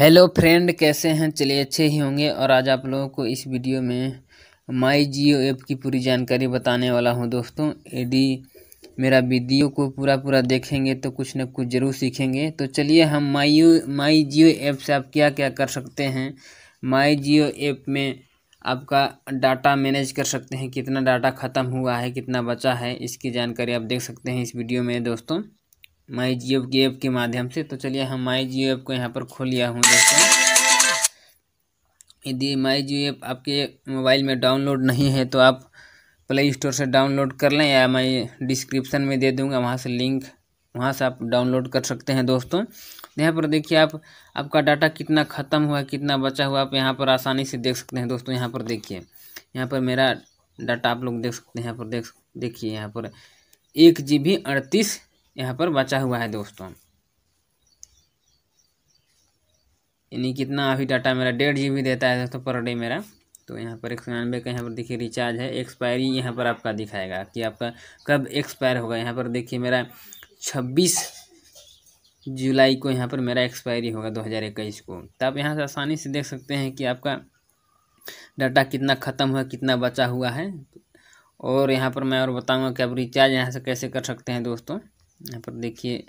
hello friend कैसे हैं चलिए अच्छे ही होंगे और आज आप लोगों को इस वीडियो में माई जियो ऐप की पूरी जानकारी बताने वाला हूं दोस्तों यदि मेरा वीडियो को पूरा पूरा देखेंगे तो कुछ ना कुछ ज़रूर सीखेंगे तो चलिए हम माई माई जियो ऐप से आप क्या क्या कर सकते हैं माई जियो ऐप में आपका डाटा मैनेज कर सकते हैं कितना डाटा ख़त्म हुआ है कितना बचा है इसकी जानकारी आप देख सकते हैं इस वीडियो में दोस्तों माई जियो के ऐप के माध्यम से तो चलिए हम माई जियो ऐप को यहाँ पर खोल लिया हूँ दोस्तों यदि माई जियो ऐप आपके मोबाइल में डाउनलोड नहीं है तो आप प्ले स्टोर से डाउनलोड कर लें या मैं डिस्क्रिप्शन में दे दूँगा वहाँ से लिंक वहाँ से आप डाउनलोड कर सकते हैं दोस्तों यहाँ पर देखिए आप आपका डाटा कितना ख़त्म हुआ कितना बचा हुआ आप यहाँ पर आसानी से देख सकते हैं दोस्तों यहाँ पर देखिए यहाँ पर मेरा डाटा आप लोग देख सकते हैं यहाँ पर देख देखिए यहाँ पर एक जी बी अड़तीस यहाँ पर बचा हुआ है दोस्तों यानी कितना अभी डाटा मेरा डेढ़ जी बी देता है दोस्तों पर डे मेरा तो यहाँ पर एक सौ निन्यानवे का यहाँ पर देखिए रिचार्ज है एक्सपायरी यहाँ पर आपका दिखाएगा कि आपका कब एक्सपायर होगा यहाँ पर देखिए मेरा छब्बीस जुलाई को यहाँ पर मेरा एक्सपायरी होगा दो हज़ार इक्कीस को तो आप यहाँ से आसानी से देख सकते हैं कि आपका डाटा कितना ख़त्म हुआ कितना बचा हुआ है और यहाँ पर मैं और बताऊँगा कि आप रिचार्ज यहाँ से कैसे कर सकते हैं दोस्तों यहाँ पर देखिए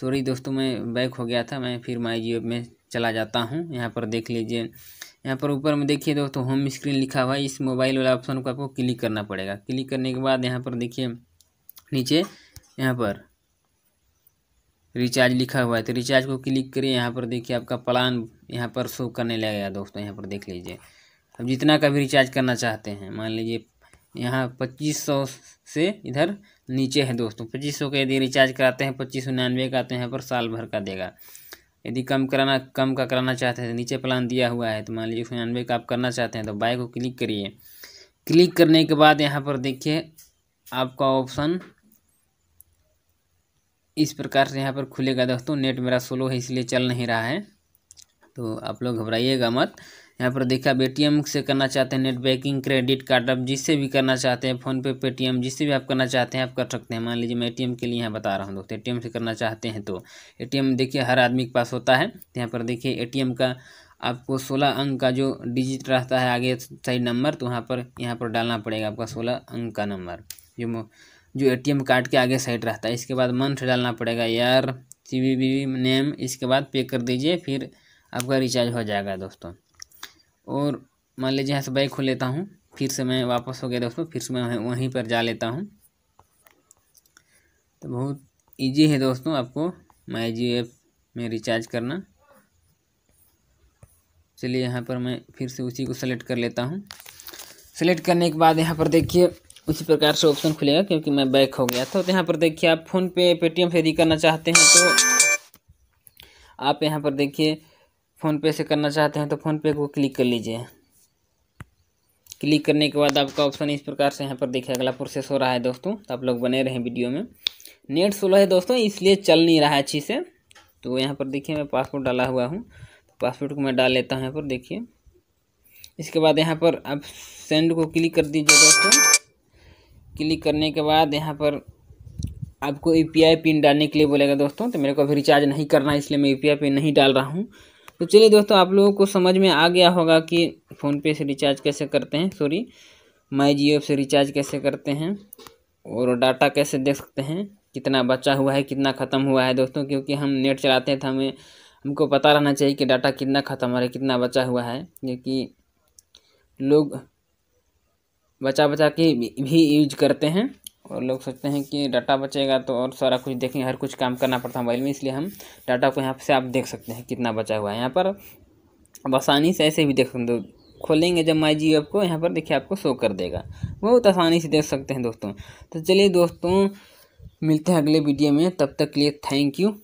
सॉरी दोस्तों मैं बैक हो गया था मैं फिर माई जियो में चला जाता हूँ यहाँ पर देख लीजिए यहाँ पर ऊपर में देखिए दोस्तों होम स्क्रीन लिखा हुआ है इस मोबाइल वाला ऑप्शन को आपको क्लिक करना पड़ेगा क्लिक करने के बाद यहाँ पर देखिए नीचे यहाँ पर रिचार्ज लिखा हुआ है तो रिचार्ज को क्लिक करिए यहाँ पर देखिए आपका प्लान यहाँ पर शो करने लगेगा दोस्तों यहाँ पर देख लीजिए अब जितना का भी रिचार्ज करना चाहते हैं मान लीजिए यहाँ पच्चीस सौ से इधर नीचे है दोस्तों पच्चीस सौ का यदि रिचार्ज कराते हैं पच्चीस सौ का तो यहाँ पर साल भर का देगा यदि कम कराना कम का कराना चाहते हैं तो नीचे प्लान दिया हुआ है तो मान लीजिए निन्यानवे का आप करना चाहते हैं तो बाय को क्लिक करिए क्लिक करने के बाद यहाँ पर देखिए आपका ऑप्शन इस प्रकार से यहाँ पर खुलेगा दोस्तों नेट मेरा स्लो है इसलिए चल नहीं रहा है तो आप लोग घबराइएगा मत यहाँ पर देखा पेटीएम से करना चाहते हैं नेट बैंकिंग क्रेडिट कार्ड आप जिससे भी करना चाहते हैं फ़ोनपे पेटीएम जिससे भी आप करना चाहते हैं आप कर सकते हैं मान लीजिए मैं एटीएम के लिए यहाँ बता रहा हूँ दोस्तों एटीएम से करना चाहते हैं तो एटीएम देखिए हर आदमी के पास होता है यहाँ पर देखिए ए का आपको सोलह अंक का जो डिजिट रहता है आगे साइड नंबर तो वहाँ पर यहाँ पर डालना पड़ेगा आपका सोलह अंक का नंबर जो जो ए कार्ड के आगे साइड रहता है इसके बाद मंथ डालना पड़ेगा यार सी नेम इसके बाद पे कर दीजिए फिर आपका रिचार्ज हो जाएगा दोस्तों और मान लीजिए यहाँ से बैग खोल लेता हूँ फिर से मैं वापस हो गया दोस्तों फिर से मैं वहीं पर जा लेता हूँ तो बहुत इजी है दोस्तों आपको माई जी एप में रिचार्ज करना चलिए यहाँ पर मैं फिर से उसी को सेलेक्ट कर लेता हूँ सेलेक्ट करने के बाद यहाँ पर देखिए उसी प्रकार से ऑप्शन खुलेगा क्योंकि मैं बैक हो गया था तो यहाँ पर देखिए आप फ़ोनपे पेटीएम फेरी करना चाहते हैं तो आप यहाँ पर देखिए फ़ोनपे से करना चाहते हैं तो फ़ोनपे को क्लिक कर लीजिए क्लिक करने के बाद आपका ऑप्शन इस प्रकार से यहाँ पर देखिए अगला प्रोसेस हो रहा है दोस्तों तो आप लोग बने रहें वीडियो में नेट सोलो है दोस्तों इसलिए चल नहीं रहा है अच्छी से तो यहाँ पर देखिए मैं पासपोर्ट डाला हुआ हूँ तो पासपोर्ट को मैं डाल लेता हूँ यहाँ पर देखिए इसके बाद यहाँ पर आप सेंड को क्लिक कर दीजिए दोस्तों क्लिक करने के बाद यहाँ पर आपको यू पिन डालने के लिए बोलेगा दोस्तों तो मेरे को अभी रिचार्ज नहीं करना इसलिए मैं यू पिन नहीं डाल रहा हूँ तो चलिए दोस्तों आप लोगों को समझ में आ गया होगा कि फ़ोनपे से रिचार्ज कैसे करते हैं सॉरी माई जियो से रिचार्ज कैसे करते हैं और डाटा कैसे देख सकते हैं कितना बचा हुआ है कितना ख़त्म हुआ है दोस्तों क्योंकि हम नेट चलाते हैं तो हमें हमको पता रहना चाहिए कि डाटा कितना ख़त्म हो रहा है कितना बचा हुआ है क्योंकि लोग बचा बचा के भी यूज करते हैं और लोग सोचते हैं कि डाटा बचेगा तो और सारा कुछ देखेंगे हर कुछ काम करना पड़ता है मोबाइल में इसलिए हम डाटा को यहाँ से आप देख सकते हैं कितना बचा हुआ है यहाँ पर अब आसानी से ऐसे भी देख सकते हो खोलेंगे जब माई जी आपको यहाँ पर देखिए आपको शो कर देगा बहुत आसानी से देख सकते हैं दोस्तों तो चलिए दोस्तों मिलते हैं अगले वीडियो में तब तक के लिए थैंक यू